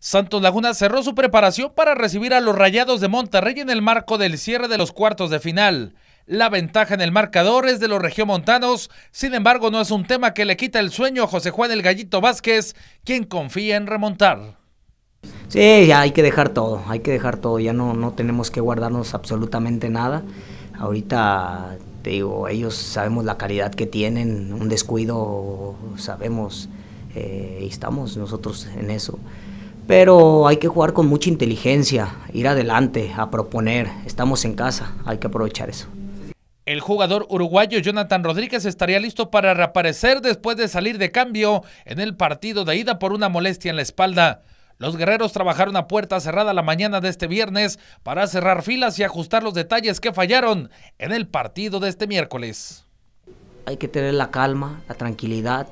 Santos Laguna cerró su preparación para recibir a los Rayados de Monterrey en el marco del cierre de los cuartos de final. La ventaja en el marcador es de los regiomontanos, sin embargo no es un tema que le quita el sueño a José Juan el Gallito Vázquez, quien confía en remontar. Sí, ya hay que dejar todo, hay que dejar todo, ya no, no tenemos que guardarnos absolutamente nada. Ahorita, te digo, ellos sabemos la calidad que tienen, un descuido sabemos eh, y estamos nosotros en eso pero hay que jugar con mucha inteligencia, ir adelante, a proponer. Estamos en casa, hay que aprovechar eso. El jugador uruguayo Jonathan Rodríguez estaría listo para reaparecer después de salir de cambio en el partido de ida por una molestia en la espalda. Los guerreros trabajaron a puerta cerrada la mañana de este viernes para cerrar filas y ajustar los detalles que fallaron en el partido de este miércoles. Hay que tener la calma, la tranquilidad,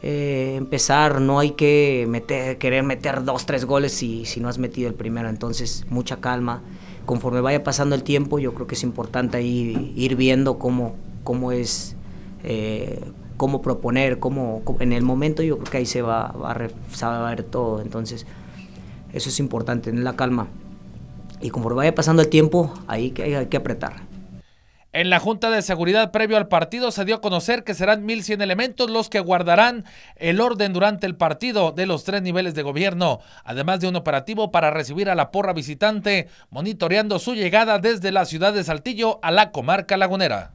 eh, empezar, no hay que meter, querer meter dos, tres goles si, si no has metido el primero, entonces mucha calma. Conforme vaya pasando el tiempo, yo creo que es importante ir viendo cómo, cómo es, eh, cómo proponer, cómo, en el momento yo creo que ahí se va, a ver todo, entonces eso es importante, tener la calma. Y conforme vaya pasando el tiempo, ahí hay que apretar. En la Junta de Seguridad previo al partido se dio a conocer que serán 1.100 elementos los que guardarán el orden durante el partido de los tres niveles de gobierno, además de un operativo para recibir a la porra visitante, monitoreando su llegada desde la ciudad de Saltillo a la comarca lagunera.